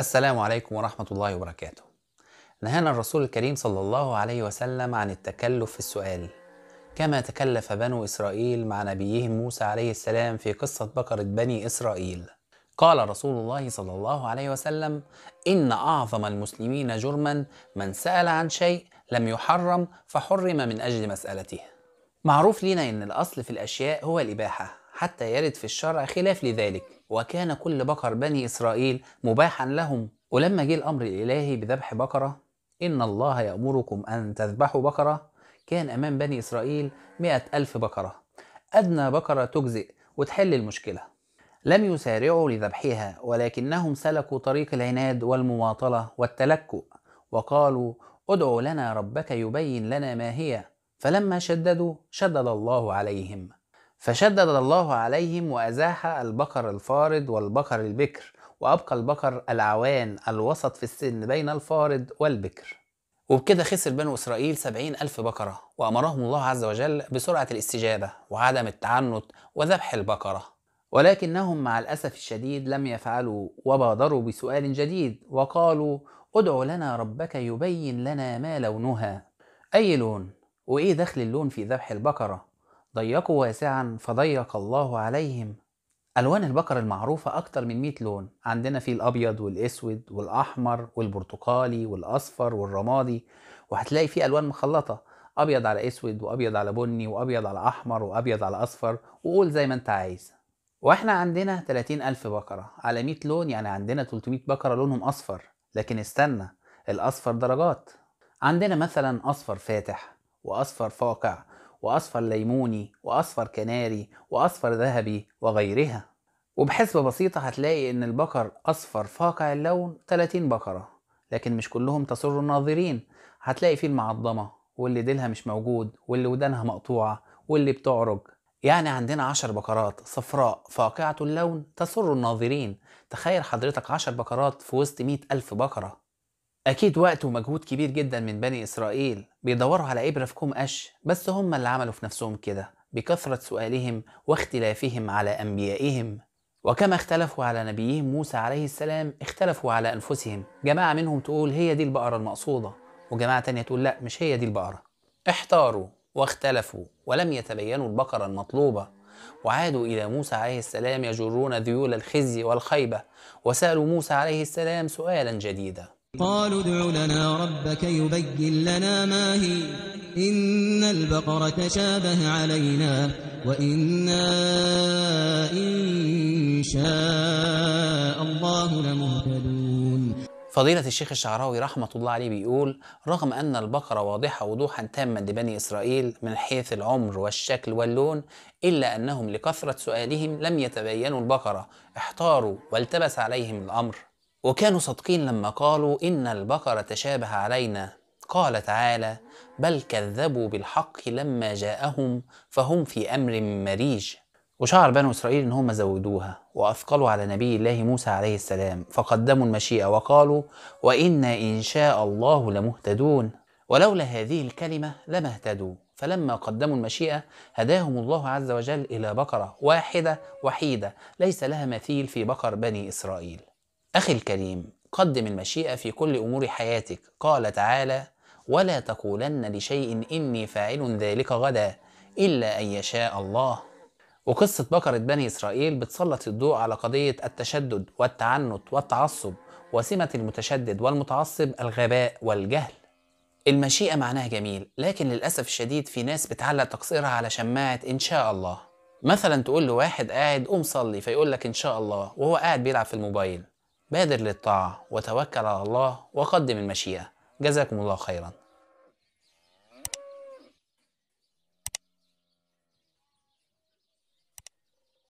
السلام عليكم ورحمة الله وبركاته. نهانا الرسول الكريم صلى الله عليه وسلم عن التكلف في السؤال، كما تكلف بنو إسرائيل مع نبيهم موسى عليه السلام في قصة بقرة بني إسرائيل. قال رسول الله صلى الله عليه وسلم: إن أعظم المسلمين جرما من سأل عن شيء لم يحرم فحرم من أجل مسألته. معروف لنا إن الأصل في الأشياء هو الإباحة حتى يرد في الشرع خلاف لذلك وكان كل بقر بني إسرائيل مباحا لهم ولما جه الأمر الإلهي بذبح بقرة إن الله يأمركم أن تذبحوا بقرة كان أمام بني إسرائيل مئة ألف بقرة أدنى بقرة تجزئ وتحل المشكلة لم يسارعوا لذبحها ولكنهم سلكوا طريق العناد والمماطلة والتلكؤ وقالوا ادعوا لنا ربك يبين لنا ما هي فلما شددوا شدد الله عليهم فشدد الله عليهم وأزاح البقر الفارض والبقر البكر وأبقى البقر العوان الوسط في السن بين الفارض والبكر وبكده خسر بنو إسرائيل سبعين ألف بقرة وأمرهم الله عز وجل بسرعة الاستجابة وعدم التعنت وذبح البقرة ولكنهم مع الأسف الشديد لم يفعلوا وبادروا بسؤال جديد وقالوا ادع لنا ربك يبين لنا ما لونها أي لون وإيه دخل اللون في ذبح البقرة ضيقوا واسعا فضيق الله عليهم ألوان البقر المعروفة أكتر من 100 لون عندنا فيه الأبيض والأسود والأحمر والبرتقالي والأصفر والرمادي وهتلاقي فيه ألوان مخلطة أبيض على أسود وأبيض على بني وأبيض على أحمر وأبيض على أصفر وقول زي ما أنت عايز وإحنا عندنا 30 ألف بقرة على 100 لون يعني عندنا 300 بقرة لونهم أصفر لكن استنى الأصفر درجات عندنا مثلا أصفر فاتح وأصفر فاقع وأصفر ليموني وأصفر كناري وأصفر ذهبي وغيرها وبحسبة بسيطة هتلاقي إن البقر أصفر فاقع اللون 30 بقرة لكن مش كلهم تسر الناظرين هتلاقي فيه المعضمة واللي ديلها مش موجود واللي ودانها مقطوعة واللي بتعرج يعني عندنا عشر بقرات صفراء فاقعة اللون تسر الناظرين تخيل حضرتك عشر بقرات في وسط مئة ألف بقرة أكيد وقت ومجهود كبير جدا من بني إسرائيل بيدوروا على إبرة في كوم قش بس هم اللي عملوا في نفسهم كده بكثرة سؤالهم واختلافهم على أنبيائهم وكما اختلفوا على نبيهم موسى عليه السلام اختلفوا على أنفسهم جماعة منهم تقول هي دي البقرة المقصودة وجماعة تانية تقول لا مش هي دي البقرة احتاروا واختلفوا ولم يتبينوا البقرة المطلوبة وعادوا إلى موسى عليه السلام يجرون ذيول الخزي والخيبة وسألوا موسى عليه السلام سؤالا جديدا قالوا ادع لنا ربك يبين لنا ما هي إن البقرة تشابه علينا وإنا إن شاء الله لمهتدون فضيلة الشيخ الشعراوي رحمة الله عليه بيقول رغم أن البقرة واضحة وضوحا تاما لبني إسرائيل من حيث العمر والشكل واللون إلا أنهم لكثرة سؤالهم لم يتبينوا البقرة احتاروا والتبس عليهم الأمر وكانوا صادقين لما قالوا إن البقرة تشابه علينا قال تعالى بل كذبوا بالحق لما جاءهم فهم في أمر مريج وشعر بنو إسرائيل إن هم زودوها وأثقلوا على نبي الله موسى عليه السلام فقدموا المشيئة وقالوا وإنا إن شاء الله لمهتدون ولولا هذه الكلمة لما اهتدوا فلما قدموا المشيئة هداهم الله عز وجل إلى بقرة واحدة وحيدة ليس لها مثيل في بقر بني إسرائيل أخي الكريم قدم المشيئة في كل أمور حياتك قال تعالى ولا تقولن لشيء إني فاعل ذلك غدا إلا أن يشاء الله وقصة بقرة بني إسرائيل بتسلط الضوء على قضية التشدد والتعنت والتعصب وسمة المتشدد والمتعصب الغباء والجهل المشيئة معناها جميل لكن للأسف الشديد في ناس بتعلق تقصيرها على شماعة إن شاء الله مثلا تقول لواحد قاعد قوم صلي فيقول لك إن شاء الله وهو قاعد بيلعب في الموبايل بادر للطاعة وتوكل على الله وقدم المشيئة جزاكم الله خيرا